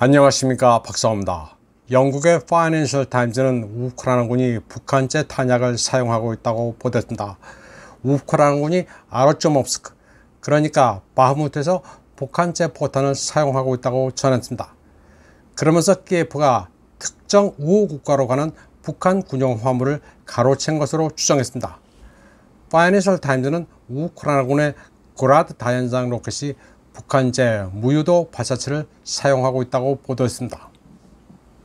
안녕하십니까 박사호입니다. 영국의 파이낸셜 타임즈는 우크라이나군이 북한제 탄약을 사용하고 있다고 보도했습니다. 우크라이나군이 아로점옵스크 그러니까 바흐무트에서 북한제 포탄을 사용하고 있다고 전했습니다. 그러면서 키예프가 특정 우호국가로 가는 북한 군용 화물을 가로챈 것으로 추정했습니다. 파이낸셜 타임즈는 우크라이나군의 고라드 다연장 로켓이 북한 제 무유도 발사체를 사용하고 있다고 보도했습니다.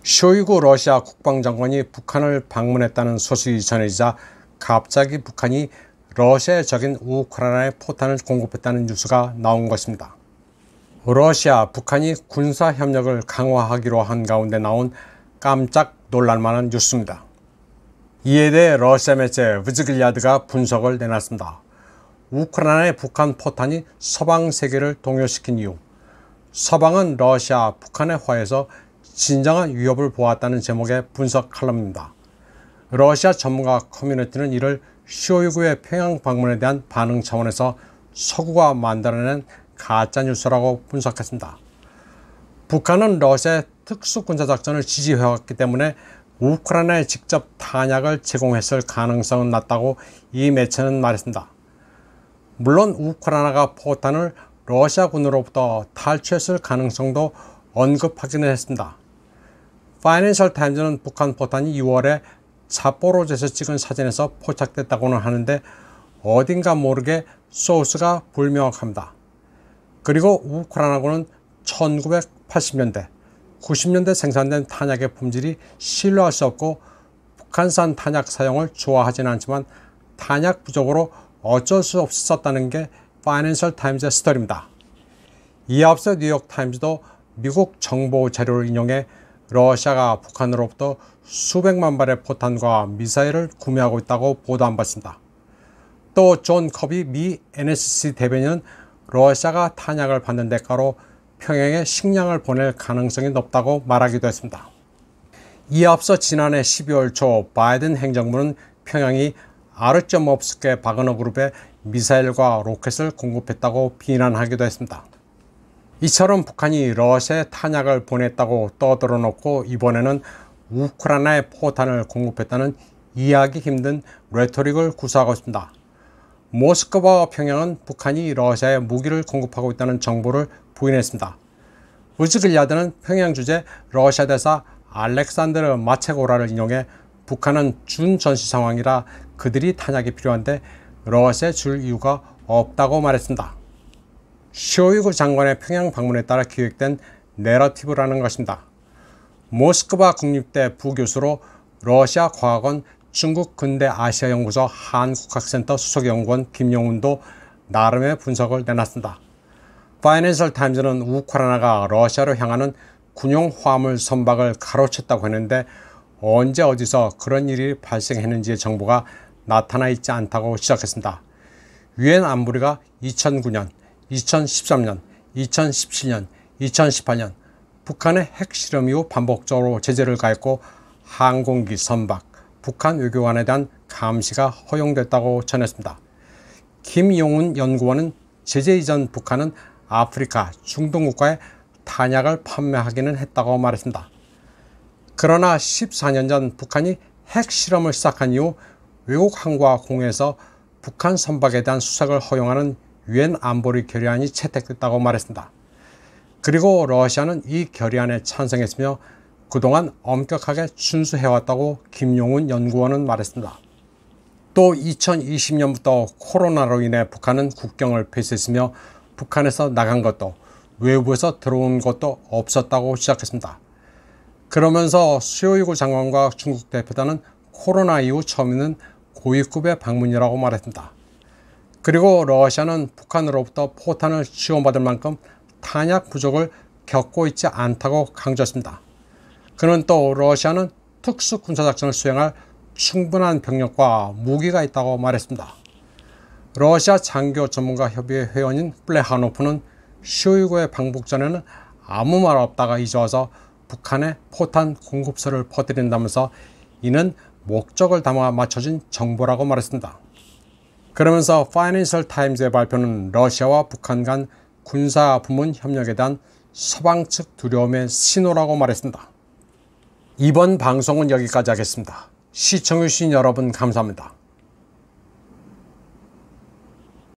쇼이구 러시아 국방장관이 북한을 방문했다는 소식이 전해지자 갑자기 북한이 러시아에 적인 우크라이나에 포탄을 공급했다는 뉴스가 나온 것입니다. 러시아, 북한이 군사협력을 강화하기로 한 가운데 나온 깜짝 놀랄만한 뉴스입니다. 이에 대해 러시아 매체 브즈길리아드가 분석을 내놨습니다. 우크라이나의 북한 포탄이 서방 세계를 동요시킨 이유 서방은 러시아, 북한의 화에서 진정한 위협을 보았다는 제목의 분석 칼럼입니다. 러시아 전문가 커뮤니티는 이를 쇼이구의 평양 방문에 대한 반응 차원에서 서구가 만들어낸 가짜뉴스라고 분석했습니다. 북한은 러시아의 특수군사작전을 지지해왔기 때문에 우크라이나에 직접 탄약을 제공했을 가능성은 낮다고 이 매체는 말했습니다. 물론 우크라이나가 포탄을 러시아군으로부터 탈취했을 가능성도 언급하기는 했습니다. 파이낸셜 타임즈는 북한 포탄이 6월에 자포로제에서 찍은 사진에서 포착됐다고는 하는데 어딘가 모르게 소스가 불명확합니다. 그리고 우크라이나군은 1980년대, 90년대 생산된 탄약의 품질이 신뢰할 수 없고 북한산 탄약 사용을 좋아하지는 않지만 탄약 부족으로 어쩔 수 없었다는 게 파이낸셜 타임즈의 스토리입니다. 이에 앞서 뉴욕 타임즈도 미국 정보 자료를 인용해 러시아가 북한으로부터 수백만 발의 포탄과 미사일을 구매하고 있다고 보도한 바 있습니다. 또 존 커비 미 NSC 대변인은 러시아가 탄약을 받는 대가로 평양에 식량을 보낼 가능성이 높다고 말하기도 했습니다. 이에 앞서 지난해 12월 초 바이든 행정부는 평양이 아르점옵스케 바그너 그룹에 미사일과 로켓을 공급했다고 비난하기도 했습니다. 이처럼 북한이 러시아에 탄약을 보냈다고 떠들어 놓고 이번에는 우크라이나에 포탄을 공급했다는 이해하기 힘든 레토릭을 구사하고 있습니다. 모스크바와 평양은 북한이 러시아에 무기를 공급하고 있다는 정보를 부인했습니다. 우즈글리아드는 평양 주재 러시아 대사 알렉산드르 마체고라를 인용해 북한은 준전시 상황이라 그들이 탄약이 필요한데 러시아에 줄 이유가 없다고 말했습니다. 쇼이구 장관의 평양 방문에 따라 기획된 내러티브라는 것입니다. 모스크바 국립대 부교수로 러시아 과학원 중국 근대 아시아 연구소 한국학센터 수석 연구원 김용훈도 나름의 분석을 내놨습니다. 파이낸셜 타임즈는 우크라이나가 러시아로 향하는 군용 화물 선박을 가로챘다고 했는데 언제 어디서 그런 일이 발생했는지의 정보가 나타나 있지 않다고 시작했습니다. 유엔 안보리가 2009년, 2013년, 2017년, 2018년 북한의 핵실험 이후 반복적으로 제재를 가했고 항공기 선박, 북한 외교관에 대한 감시가 허용됐다고 전했습니다. 김용훈 연구원은 제재 이전 북한은 아프리카, 중동 국가에 탄약을 판매하기는 했다고 말했습니다. 그러나 14년 전 북한이 핵실험을 시작한 이후 외국 항과공에서 북한 선박에 대한 수색을 허용하는 유엔 안보리 결의안이 채택됐다고 말했습니다. 그리고 러시아는 이 결의안에 찬성했으며 그동안 엄격하게 준수해왔다고 김용훈 연구원은 말했습니다. 또 2020년부터 코로나로 인해 북한은 국경을 폐쇄했으며 북한에서 나간 것도 외부에서 들어온 것도 없었다고 시작했습니다. 그러면서 시오이구 장관과 중국 대표단은 코로나 이후 처음 있는 고위급의 방문이라고 말했습니다. 그리고 러시아는 북한으로부터 포탄을 지원받을 만큼 탄약 부족을 겪고 있지 않다고 강조했습니다. 그는 또 러시아는 특수 군사작전을 수행할 충분한 병력과 무기가 있다고 말했습니다. 러시아 장교 전문가 협의회 회원인 플레하노프는 쇼이구의 방북 전에는 아무 말 없다가 이제 와서 북한에 포탄 공급설을 퍼뜨린다면서 이는 목적을 담아 맞춰진 정보라고 말했습니다. 그러면서 파이낸셜 타임즈의 발표는 러시아와 북한 간 군사 부문 협력에 대한 서방 측 두려움의 신호라고 말했습니다. 이번 방송은 여기까지 하겠습니다. 시청해주신 여러분 감사합니다.